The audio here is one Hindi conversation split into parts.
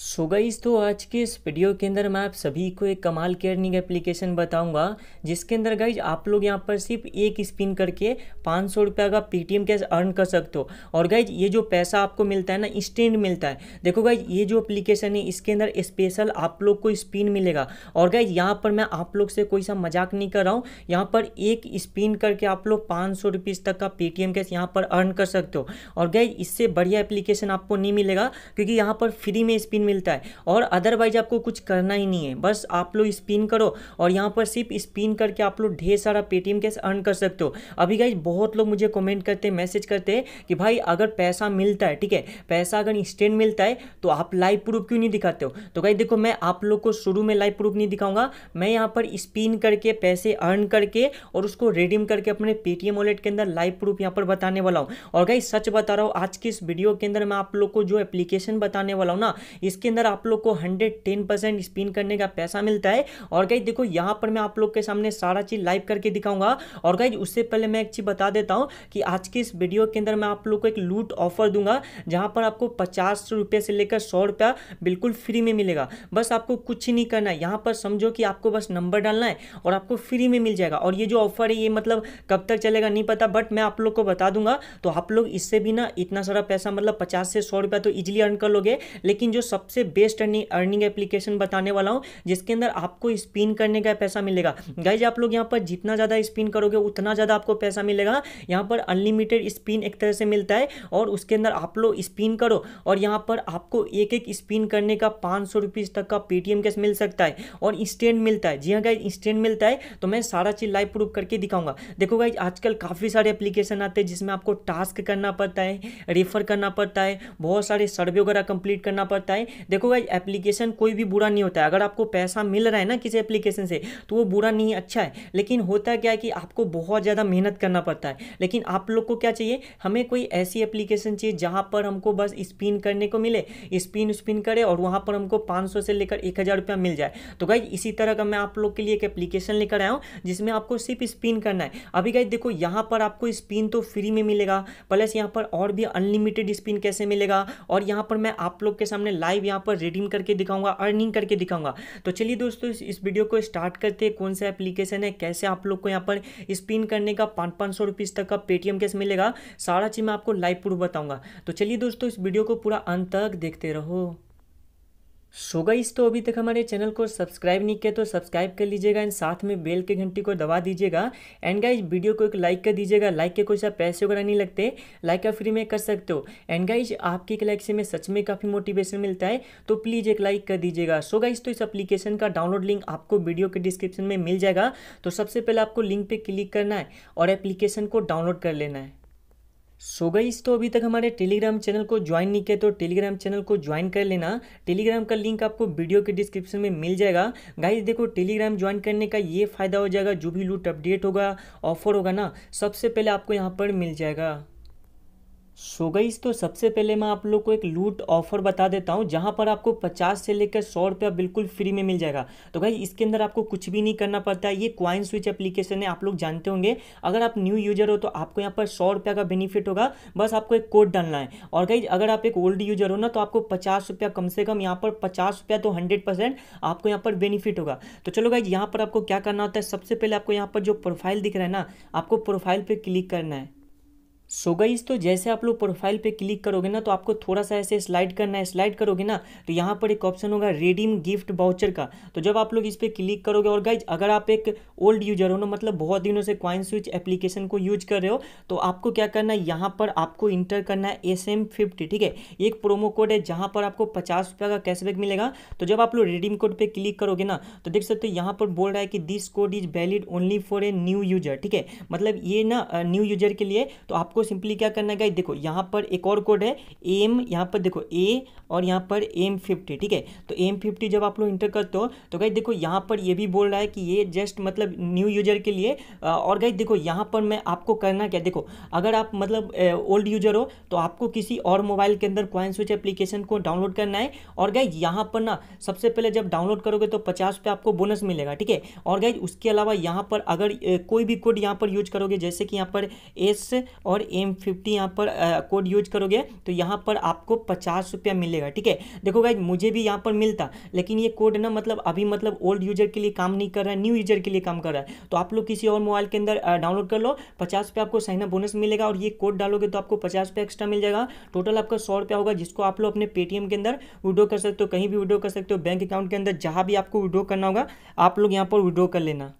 सो so गाइस तो आज के इस वीडियो के अंदर मैं आप सभी को एक कमाल की अर्निंग एप्लीकेशन बताऊंगा जिसके अंदर गाइज आप लोग यहाँ पर सिर्फ एक स्पिन करके पाँच सौ रुपये का पेटीएम कैश अर्न कर सकते हो और गाइज ये जो पैसा आपको मिलता है ना इंस्टेंट मिलता है देखो गाइज ये जो एप्लीकेशन है इसके अंदर स्पेशल आप लोग को स्पिन मिलेगा और गाइज यहाँ पर मैं आप लोग से कोई सा मजाक नहीं कर रहा हूँ यहाँ पर एक स्पिन करके आप लोग पाँच सौ तक का पेटीएम कैश यहाँ पर अर्न कर सकते हो और गाइज इससे बढ़िया एप्लीकेशन आपको नहीं मिलेगा क्योंकि यहाँ पर फ्री में स्पिन मिलता है और अदरवाइज आपको कुछ करना ही नहीं है बस आप लोग स्पिन करो और यहाँ पर सिर्फ स्पिन करके आप लोग ढेर सारा पेटीएम कैश अर्न कर सकते हो अभी गाइज बहुत लोग मुझे कमेंट करते हैं मैसेज करते हैं कि भाई अगर पैसा मिलता है ठीक है पैसा अगर इंस्टेंट मिलता है तो आप लाइव प्रूफ क्यों नहीं दिखाते हो तो गाइज देखो मैं आप लोग को शुरू में लाइव प्रूफ नहीं दिखाऊंगा मैं यहाँ पर स्पिन करके पैसे अर्न करके और उसको रिडीम करके अपने पेटीएम वॉलेट के अंदर लाइव प्रूफ यहाँ पर बताने वाला हूँ और गाइज सच बता रहा हूँ आज की इस वीडियो के अंदर मैं आप लोग को जो एप्लीकेशन बताने वाला हूँ ना इस जिसके अंदर आप लोग को हंड्रेड टेन परसेंट स्पिन करने का पैसा मिलता है और गाइज देखो यहाँ पर मैं आप लोग के सामने सारा चीज़ लाइव करके दिखाऊंगा और गाइज उससे पहले मैं एक चीज़ बता देता हूँ कि आज के इस वीडियो के अंदर मैं आप लोग को एक लूट ऑफर दूंगा जहाँ पर आपको पचास रुपये से लेकर सौ रुपया बिल्कुल फ्री में मिलेगा बस आपको कुछ ही नहीं करना है यहाँ पर समझो कि आपको बस नंबर डालना है और आपको फ्री में मिल जाएगा और ये जो ऑफर है ये मतलब कब तक चलेगा नहीं पता बट मैं आप लोग को बता दूंगा तो आप लोग इससे भी ना इतना सारा पैसा मतलब पचास से सौ रुपया तो ईजिली अर्न कर लोगे लेकिन जो सब सबसे बेस्ट अर्निंग अर्निंग एप्लीकेशन बताने वाला हूँ जिसके अंदर आपको स्पिन करने का पैसा मिलेगा गाइज आप लोग यहाँ पर जितना ज़्यादा स्पिन करोगे उतना ज़्यादा आपको पैसा मिलेगा यहाँ पर अनलिमिटेड स्पिन एक तरह से मिलता है और उसके अंदर आप लोग स्पिन करो और यहाँ पर आपको एक एक स्पिन करने का पाँच सौ तक का पेटीएम कैश मिल सकता है और इंस्टेंट मिलता है जी हाँ गाइज इंस्टेंट मिलता है तो मैं सारा चीज़ लाइव प्रूफ करके दिखाऊंगा देखो गाइज आजकल काफ़ी सारे एप्लीकेशन आते हैं जिसमें आपको टास्क करना पड़ता है रेफर करना पड़ता है बहुत सारे सर्वे वगैरह कंप्लीट करना पड़ता है देखो भाई एप्लीकेशन कोई भी बुरा नहीं होता है अगर आपको पैसा मिल रहा है ना किसी एप्लीकेशन से तो वो बुरा नहीं अच्छा है लेकिन होता क्या है कि आपको बहुत ज़्यादा मेहनत करना पड़ता है लेकिन आप लोग को क्या चाहिए हमें कोई ऐसी एप्लीकेशन चाहिए जहाँ पर हमको बस स्पिन करने को मिले स्पिन स्पिन करे और वहाँ पर हमको पाँच से लेकर एक हज़ार मिल जाए तो भाई इसी तरह का मैं आप लोग के लिए एक एप्लीकेशन लेकर आया हूँ जिसमें आपको सिर्फ स्पिन करना है अभी गाइज देखो यहाँ पर आपको स्पिन तो फ्री में मिलेगा प्लस यहाँ पर और भी अनलिमिटेड स्पिन कैसे मिलेगा और यहाँ पर मैं आप लोग के सामने लाइव लाइव यहाँ पर रिडीम करके दिखाऊंगा अर्निंग करके दिखाऊंगा तो चलिए दोस्तों इस, इस वीडियो को स्टार्ट करते हैं कौन सा एप्लीकेशन है कैसे आप लोग को यहाँ पर स्पिन करने का पाँच पाँच सौ रुपीज़ तक का पेटीएम कैसे मिलेगा सारा चीज़ मैं आपको लाइव प्रूफ बताऊँगा तो चलिए दोस्तों इस वीडियो को पूरा अंत तक देखते रहो सो गाइस तो अभी तक हमारे चैनल को सब्सक्राइब नहीं किया तो सब्सक्राइब कर लीजिएगा एंड साथ में बेल के घंटी को दबा दीजिएगा एंड गाइस वीडियो को एक लाइक कर दीजिएगा लाइक के कोई सा पैसे वगैरह नहीं लगते लाइक आप फ्री में कर सकते हो एंड गाइज आपके एक लाइक से मैं सच में काफ़ी मोटिवेशन मिलता है तो प्लीज़ एक लाइक कर दीजिएगा सो गाइज तो इस अप्लीकेशन का डाउनलोड लिंक आपको वीडियो के डिस्क्रिप्शन में मिल जाएगा तो सबसे पहले आपको लिंक पर क्लिक करना है और एप्लीकेशन को डाउनलोड कर लेना है सो so गई तो अभी तक हमारे टेलीग्राम चैनल को ज्वाइन नहीं किया तो टेलीग्राम चैनल को ज्वाइन कर लेना टेलीग्राम का लिंक आपको वीडियो के डिस्क्रिप्शन में मिल जाएगा गाइस देखो टेलीग्राम ज्वाइन करने का ये फायदा हो जाएगा जो भी लूट अपडेट होगा ऑफर होगा ना सबसे पहले आपको यहाँ पर मिल जाएगा सो so गई तो सबसे पहले मैं आप लोग को एक लूट ऑफर बता देता हूँ जहाँ पर आपको 50 से लेकर सौ रुपया बिल्कुल फ्री में मिल जाएगा तो भाई इसके अंदर आपको कुछ भी नहीं करना पड़ता है ये क्वाइन स्विच एप्लीकेशन है आप लोग जानते होंगे अगर आप न्यू यूजर हो तो आपको यहाँ पर सौ रुपया का बेनिफिट होगा बस आपको एक कोड डालना है और गई अगर आप एक ओल्ड यूजर हो ना तो आपको पचास रुपया कम से कम यहाँ पर पचास रुपया तो हंड्रेड परसेंट आपको यहाँ पर बेनिफिट होगा तो चलो भाई यहाँ पर आपको क्या करना होता है सबसे पहले आपको यहाँ पर जो प्रोफाइल दिख रहा है ना आपको प्रोफाइल पर क्लिक करना है सो so गईज तो जैसे आप लोग प्रोफाइल पे क्लिक करोगे ना तो आपको थोड़ा सा ऐसे स्लाइड करना है स्लाइड करोगे ना तो यहाँ पर एक ऑप्शन होगा रेडीम गिफ्ट बाउचर का तो जब आप लोग इस पर क्लिक करोगे और गाइज अगर आप एक ओल्ड यूजर हो ना मतलब बहुत दिनों से क्वाइन स्विच एप्लीकेशन को यूज कर रहे हो तो आपको क्या करना है यहाँ पर आपको इंटर करना है एस एम फिफ्टी ठीक है एक प्रोमो कोड है जहाँ पर आपको पचास रुपये का कैशबैक मिलेगा तो जब आप लोग रेडीम कोड पर क्लिक करोगे ना तो देख सकते हो यहाँ पर बोल रहा है कि this code is valid only for a new user ठीक है मतलब ये ना न्यू यूजर के लिए तो आपको इसको सिंपली क्या करना है देखो यहाँ पर एक और कोड है एम यहाँ पर देखो ए और यहाँ पर एम फिफ्टी ठीक है तो एम फिफ्टी जब आप लोग इंटर करते हो तो गाइज देखो यहाँ पर ये भी बोल रहा है कि ये जस्ट मतलब न्यू यूजर के लिए और गाइज देखो यहाँ पर मैं आपको करना क्या देखो अगर आप मतलब ओल्ड यूजर हो तो आपको किसी और मोबाइल के अंदर क्वाइन स्विच एप्लीकेशन को डाउनलोड करना है और गाइज यहाँ पर ना सबसे पहले जब डाउनलोड करोगे तो पचास पे आपको बोनस मिलेगा ठीक है और गाइज उसके अलावा यहाँ पर अगर कोई भी कोड यहाँ पर यूज करोगे जैसे कि यहाँ पर एस और एम फिफ्टी यहाँ पर कोड यूज करोगे तो यहाँ पर आपको पचास रुपया मिलेगा ठीक है देखो भाई मुझे भी यहाँ पर मिलता लेकिन ये कोड ना मतलब अभी मतलब ओल्ड यूजर के लिए काम नहीं कर रहा है न्यू यूजर के लिए काम कर रहा है तो आप लोग किसी और मोबाइल के अंदर डाउनलोड कर लो पचास रुपये आपको सहना बोनस मिलेगा और ये कोड डालोगे तो आपको पचास रुपये एक्स्ट्रा मिल जाएगा टोटल आपका सौ रुपया होगा जिसको आप लोग अपने पेटीएम के अंदर विड्रो कर सकते हो कहीं भी विड्रो कर सकते हो बैंक अकाउंट के अंदर जहाँ भी आपको विड्रो करना होगा आप लोग यहाँ पर विड्रो कर लेना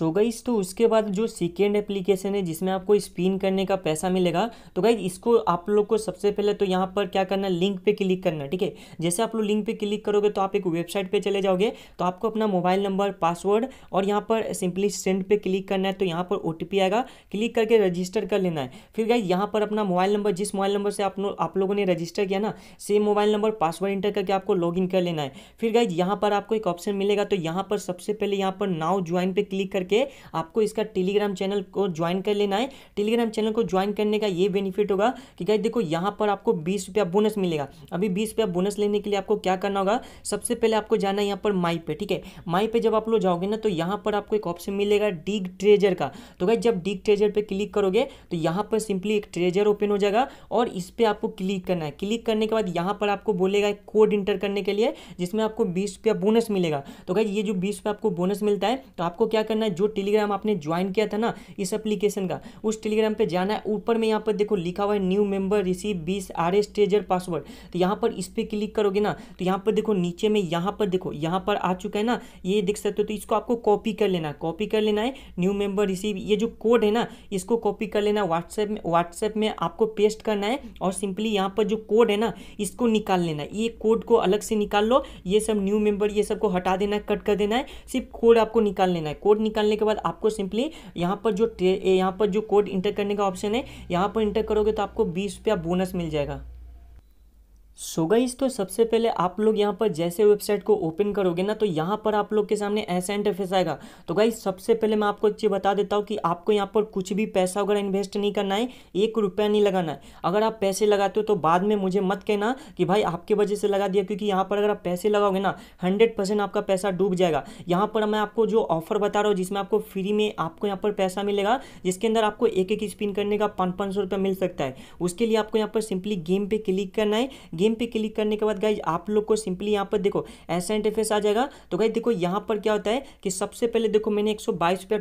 सो गाइज तो उसके बाद जो सेकेंड एप्लीकेशन है जिसमें आपको स्पिन करने का पैसा मिलेगा तो गाइज इसको आप लोग को सबसे पहले तो यहाँ पर क्या करना लिंक पे क्लिक करना ठीक है जैसे आप लोग लिंक पे क्लिक करोगे तो आप एक वेबसाइट पे चले जाओगे तो आपको अपना मोबाइल नंबर पासवर्ड और यहाँ पर सिंपली सेंड पे क्लिक करना है तो यहाँ पर ओ आएगा क्लिक करके रजिस्टर कर लेना है फिर गाइज यहाँ पर अपना मोबाइल नंबर जिस मोबाइल नंबर से आप, लोगों ने रजिस्टर किया ना same mobile number password enter करके आपको लॉग कर लेना है फिर गाइज यहाँ पर आपको एक ऑप्शन मिलेगा तो यहाँ पर सबसे पहले यहाँ पर नाव ज्वाइन पर क्लिक करके करके आपको इसका टेलीग्राम चैनल को ज्वाइन कर लेना है टेलीग्राम चैनल को ज्वाइन करने का ये बेनिफिट होगा कि गाइज देखो यहाँ पर आपको बीस रुपया बोनस मिलेगा अभी बीस रुपया बोनस लेने के लिए आपको क्या करना होगा सबसे पहले आपको जाना है यहाँ पर माई पे ठीक है माई पे जब आप लोग जाओगे ना तो यहाँ पर आपको एक ऑप्शन मिलेगा डिग ट्रेजर का तो गाइज जब डिग ट्रेजर पर क्लिक करोगे तो यहाँ पर सिंपली एक ट्रेजर ओपन हो जाएगा और इस पर आपको क्लिक करना है क्लिक करने के बाद यहाँ पर आपको बोलेगा कोड इंटर करने के लिए जिसमें आपको बीस रुपया बोनस मिलेगा तो गाइज ये जो बीस रुपया आपको बोनस मिलता है तो आपको क्या करना है है जो टेलीग्राम आपने ज्वाइन किया था ना इस एप्लीकेशन का उस टेलीग्राम पे जाना है ऊपर में यहाँ पर देखो लिखा हुआ है न्यू मेंबर रिसीव बीस आर एस ट्रेजर पासवर्ड तो यहाँ पर इस पर क्लिक करोगे ना तो यहाँ पर देखो नीचे में यहाँ पर देखो यहाँ पर आ चुका है ना ये देख सकते हो तो इसको आपको कॉपी कर लेना है कॉपी कर लेना है न्यू मेंबर रिसीव ये जो कोड है ना इसको कॉपी कर लेना व्हाट्सएप में व्हाट्सएप में आपको पेस्ट करना है और सिंपली यहाँ पर जो कोड है ना इसको निकाल लेना है ये कोड को अलग से निकाल लो ये सब न्यू मेंबर ये सबको हटा देना है कट कर देना है सिर्फ कोड आपको निकाल लेना है कोड निकाल करने के बाद आपको सिंपली यहाँ पर जो यहाँ पर जो कोड इंटर करने का ऑप्शन है यहाँ पर इंटर करोगे तो आपको बीस रुपया बोनस मिल जाएगा सो so गईस तो सबसे पहले आप लोग यहाँ पर जैसे वेबसाइट को ओपन करोगे ना तो यहाँ पर आप लोग के सामने ऐसा इंटरफेस आएगा तो गाइज सबसे पहले मैं आपको ये बता देता हूँ कि आपको यहाँ पर कुछ भी पैसा वगैरह इन्वेस्ट नहीं करना है एक रुपया नहीं लगाना है अगर आप पैसे लगाते हो तो बाद में मुझे मत कहना कि भाई आपके वजह से लगा दिया क्योंकि यहाँ पर अगर आप पैसे लगाओगे ना हंड्रेड आपका पैसा डूब जाएगा यहाँ पर मैं आपको जो ऑफर बता रहा हूँ जिसमें आपको फ्री में आपको यहाँ पर पैसा मिलेगा जिसके अंदर आपको एक एक स्पिन करने का पाँच पाँच सौ मिल सकता है उसके लिए आपको यहाँ पर सिंपली गेम पर क्लिक करना है गेम नेम पे क्लिक करने के बाद गाइज आप लोग को सिंपली यहाँ पर देखो ऐसा इंटरफेस आ जाएगा तो गाइज देखो यहाँ पर क्या होता है कि सबसे पहले देखो मैंने एक सौ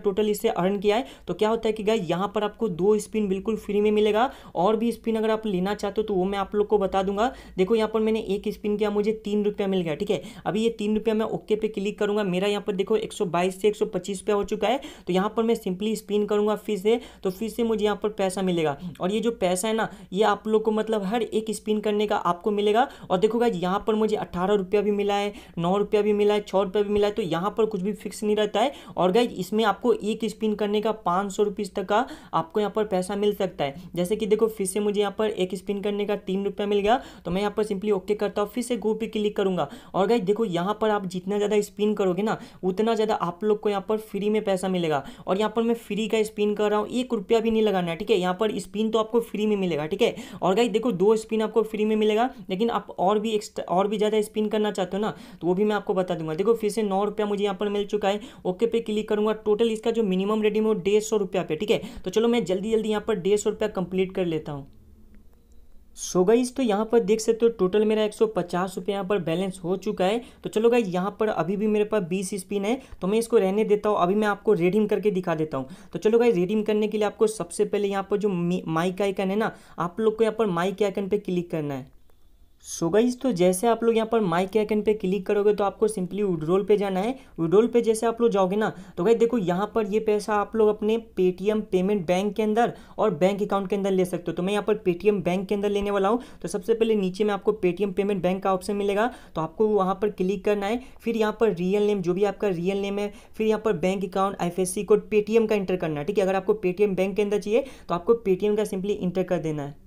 टोटल इसे अर्न किया है तो क्या होता है कि गाइज यहाँ पर आपको दो स्पिन बिल्कुल फ्री में मिलेगा और भी स्पिन अगर आप लेना चाहते हो तो वो मैं आप लोग को बता दूंगा देखो यहाँ पर मैंने एक स्पिन किया मुझे तीन रुपया मिल गया ठीक है अभी ये तीन रुपया मैं ओके पे क्लिक करूंगा मेरा यहाँ पर देखो एक से एक रुपया हो चुका है तो यहाँ पर मैं सिंपली स्पिन करूंगा फिर से तो फिर से मुझे यहाँ पर पैसा मिलेगा और ये जो पैसा है ना ये आप लोग को मतलब हर एक स्पिन करने का आपको आपको मिलेगा और देखो गाइज यहाँ पर मुझे अठारह रुपया भी मिला है नौ रुपया भी मिला है छः रुपया भी मिला है तो यहाँ पर कुछ भी फिक्स नहीं रहता है और गाइज इसमें आपको एक स्पिन करने का पाँच सौ रुपीज़ तक का आपको यहाँ पर पैसा मिल सकता है जैसे कि देखो फिर से मुझे यहाँ पर एक स्पिन करने का तीन रुपया मिल गया तो मैं यहाँ पर सिंपली ओके करता हूँ फिर से गो पे क्लिक करूँगा और गाइज देखो यहाँ पर आप जितना ज़्यादा स्पिन करोगे ना उतना ज़्यादा आप लोग को यहाँ पर फ्री में पैसा मिलेगा और यहाँ पर मैं फ्री का स्पिन कर रहा हूँ एक रुपया भी नहीं लगाना है ठीक है यहाँ पर स्पिन तो आपको फ्री में मिलेगा ठीक है और गाइज देखो दो स्पिन आपको फ्री में मिलेगा लेकिन आप और भी एक्स्ट्रा और भी ज़्यादा स्पिन करना चाहते हो ना तो वो भी मैं आपको बता दूंगा देखो फिर से नौ रुपया मुझे यहाँ पर मिल चुका है ओके पे क्लिक करूँगा टोटल इसका जो मिनिमम रेडीम है वो डेढ़ सौ रुपया पे ठीक है तो चलो मैं जल्दी जल्दी यहाँ पर डेढ़ सौ रुपया कंप्लीट कर लेता हूँ सो so गाइज तो यहाँ पर देख सकते हो टोटल मेरा एक सौ पचास रुपये यहाँ पर बैलेंस हो चुका है तो चलो गाइज यहाँ पर अभी भी मेरे पास बीस स्पिन है तो मैं इसको रहने देता हूँ अभी मैं आपको रेडीम करके दिखा देता हूँ तो चलो गाइज रेडीम करने के लिए आपको सबसे पहले यहाँ पर जो माइक आइकन है ना आप लोग को यहाँ पर माइक आइकन पर क्लिक करना है सो so गाइज तो जैसे आप लोग यहाँ पर माई के आइकन पे क्लिक करोगे तो आपको सिंपली विड्रोल पे जाना है विड्रोल पे जैसे आप लोग जाओगे ना तो गाइज देखो यहाँ पर ये पैसा आप लोग अपने पेटीएम पेमेंट बैंक के अंदर और बैंक अकाउंट के अंदर ले सकते हो तो मैं यहाँ पर पेटीएम बैंक के अंदर लेने वाला हूँ तो सबसे पहले नीचे में आपको पेटीएम पेमेंट बैंक का ऑप्शन मिलेगा तो आपको वहाँ पर क्लिक करना है फिर यहाँ पर रियल नेम जो भी आपका रियल नेम है फिर यहाँ पर बैंक अकाउंट आई कोड पेटीएम का इंटर करना है ठीक है अगर आपको पेटीएम बैंक के अंदर चाहिए तो आपको पेटीएम का सिंपली इंटर कर देना है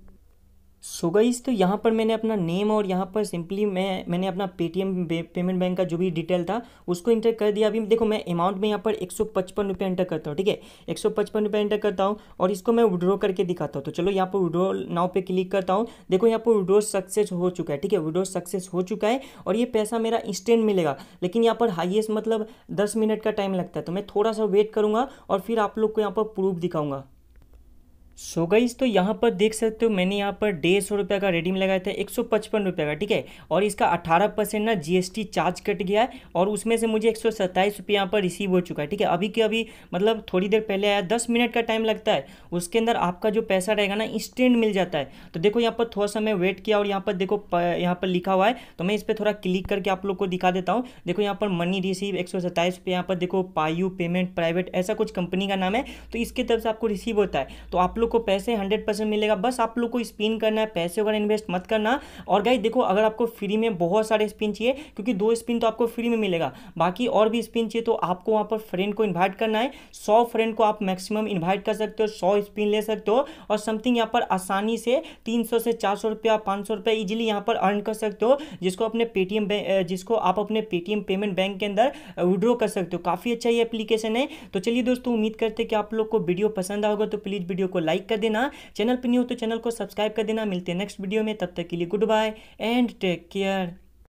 सो so तो यहाँ पर मैंने अपना नेम और यहाँ पर सिंपली मैं मैंने अपना पेटीएम पेमेंट बैंक का जो भी डिटेल था उसको इंटर कर दिया अभी देखो मैं अमाउंट में यहाँ पर एक सौ पचपन रुपये इंटर करता हूँ ठीक है एक सौ पचपन रुपये इंटर करता हूँ और इसको मैं विड्रॉ करके दिखाता हूँ तो चलो यहाँ पर विड्रो नाव पे क्लिक करता हूँ देखो यहाँ पर विड्रो सक्सेस हो चुका है ठीक है विड्रो सक्सेस हो चुका है और ये पैसा मेरा इंस्टेंट मिलेगा लेकिन यहाँ पर हाइएस्ट मतलब दस मिनट का टाइम लगता है तो मैं थोड़ा सा वेट करूँगा और फिर आप लोग को यहाँ पर प्रूफ दिखाऊँगा सो so तो यहाँ पर देख सकते हो मैंने यहाँ पर डेढ़ सौ रुपये का रेडीम लगाया था एक सौ पचपन रुपये का ठीक है और इसका अठारह परसेंट ना जीएसटी चार्ज कट गया है और उसमें से मुझे एक सौ सत्ताईस रुपये यहाँ पर रिसीव हो चुका है ठीक है अभी के अभी मतलब थोड़ी देर पहले आया दस मिनट का टाइम लगता है उसके अंदर आपका जो पैसा रहेगा ना इंस्टेंट मिल जाता है तो देखो यहाँ पर थोड़ा सा मैं वेट किया और यहाँ पर देखो यहाँ पर लिखा हुआ है तो मैं इस पर थोड़ा क्लिक करके आप लोग को दिखा देता हूँ देखो यहाँ पर मनी रिसीव एक सौ सत्ताईस रुपये यहाँ पर देखो पायू पेमेंट प्राइवेट ऐसा कुछ कंपनी का नाम है तो इसकी तरफ से आपको रिसीव होता है तो आप लोग को पैसे हंड्रेड परसेंट मिलेगा बस आप लोग को स्पिन करना है पैसे वगैरह इन्वेस्ट मत करना और गाइज देखो अगर आपको फ्री में बहुत सारे स्पिन चाहिए क्योंकि दो स्पिन तो आपको फ्री में मिलेगा बाकी और भी स्पिन चाहिए तो आपको वहाँ पर फ्रेंड को इन्वाइट करना है सौ फ्रेंड को आप मैक्सिमम इन्वाइट कर सकते हो सौ स्पिन ले सकते हो और समथिंग यहाँ पर आसानी से तीन सौ से चार सौ रुपया पाँच सौ रुपया ईजिली यहाँ पर अर्न कर सकते हो जिसको अपने पेटीएम जिसको आप अपने पेटीएम पेमेंट बैंक के अंदर विड्रॉ कर सकते हो काफ़ी अच्छा ये एप्लीकेशन है तो चलिए दोस्तों उम्मीद करते हैं कि आप लोग को वीडियो पसंद आएगा तो प्लीज़ वीडियो को लाइक लाइक कर देना चैनल पर नहीं हो तो चैनल को सब्सक्राइब कर देना मिलते हैं नेक्स्ट वीडियो में तब तक के लिए goodbye and take care